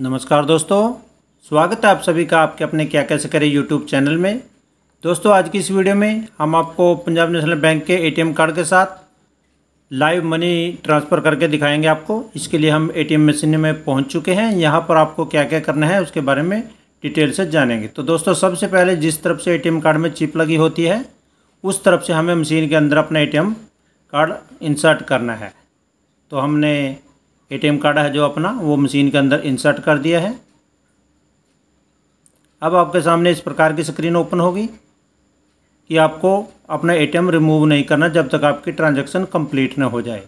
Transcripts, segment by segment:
नमस्कार दोस्तों स्वागत है आप सभी का आपके अपने क्या कैसे करें यूट्यूब चैनल में दोस्तों आज की इस वीडियो में हम आपको पंजाब नेशनल बैंक के एटीएम कार्ड के साथ लाइव मनी ट्रांसफ़र करके दिखाएंगे आपको इसके लिए हम एटीएम मशीन में पहुंच चुके हैं यहाँ पर आपको क्या क्या करना है उसके बारे में डिटेल से जानेंगे तो दोस्तों सबसे पहले जिस तरफ से ए कार्ड में चिप लगी होती है उस तरफ से हमें मशीन के अंदर अपना ए कार्ड इंसर्ट करना है तो हमने एटीएम कार्ड है जो अपना वो मशीन के अंदर इंसर्ट कर दिया है अब आपके सामने इस प्रकार की स्क्रीन ओपन होगी कि आपको अपना एटीएम रिमूव नहीं करना जब तक आपकी ट्रांजैक्शन कंप्लीट न हो जाए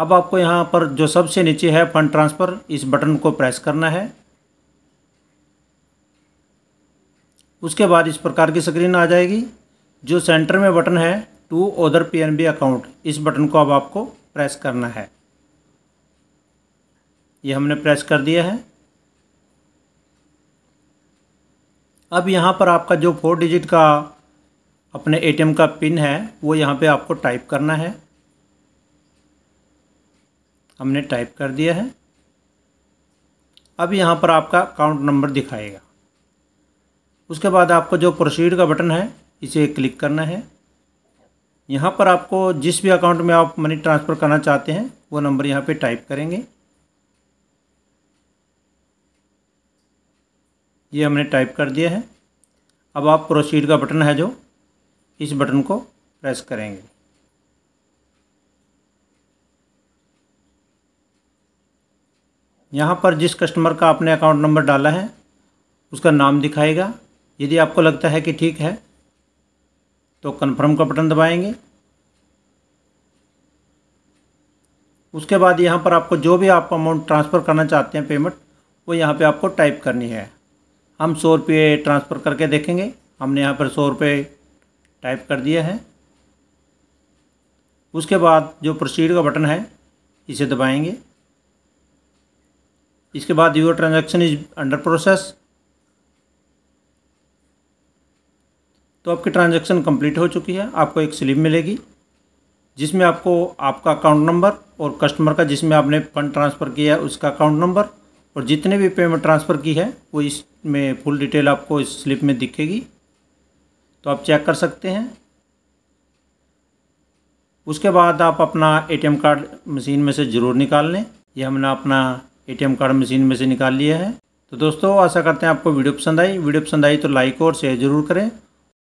अब आपको यहाँ पर जो सबसे नीचे है फंड ट्रांसफ़र इस बटन को प्रेस करना है उसके बाद इस प्रकार की स्क्रीन आ जाएगी जो सेंटर में बटन है टू ओदर पी अकाउंट इस बटन को अब आपको प्रेस करना है ये हमने प्रेस कर दिया है अब यहाँ पर आपका जो फोर डिजिट का अपने एटीएम का पिन है वो यहाँ पे आपको टाइप करना है हमने टाइप कर दिया है अब यहाँ पर आपका अकाउंट नंबर दिखाएगा उसके बाद आपको जो प्रोसीड का बटन है इसे क्लिक करना है यहाँ पर आपको जिस भी अकाउंट में आप मनी ट्रांसफ़र करना चाहते हैं वो नंबर यहाँ पे टाइप करेंगे ये हमने टाइप कर दिया है अब आप प्रोसीड का बटन है जो इस बटन को प्रेस करेंगे यहाँ पर जिस कस्टमर का आपने अकाउंट नंबर डाला है उसका नाम दिखाएगा यदि आपको लगता है कि ठीक है तो कन्फर्म का बटन दबाएंगे उसके बाद यहाँ पर आपको जो भी आप अमाउंट ट्रांसफ़र करना चाहते हैं पेमेंट वो यहाँ पे आपको टाइप करनी है हम सौ रुपये ट्रांसफ़र करके देखेंगे हमने यहाँ पर सौ रुपये टाइप कर दिया है उसके बाद जो प्रोसीड का बटन है इसे दबाएंगे इसके बाद your transaction is under process तो आपकी ट्रांजेक्शन कंप्लीट हो चुकी है आपको एक स्लिप मिलेगी जिसमें आपको आपका अकाउंट नंबर और कस्टमर का जिसमें आपने फ़ंड ट्रांसफ़र किया है उसका अकाउंट नंबर और जितने भी पेमेंट ट्रांसफ़र की है वो इस में फुल डिटेल आपको इस स्लिप में दिखेगी तो आप चेक कर सकते हैं उसके बाद आप अपना एटीएम कार्ड मशीन में से ज़रूर निकाल लें यह हमने अपना एटीएम कार्ड मशीन में से निकाल लिया है तो दोस्तों आशा करते हैं आपको वीडियो पसंद आई वीडियो पसंद आई तो लाइक और शेयर ज़रूर करें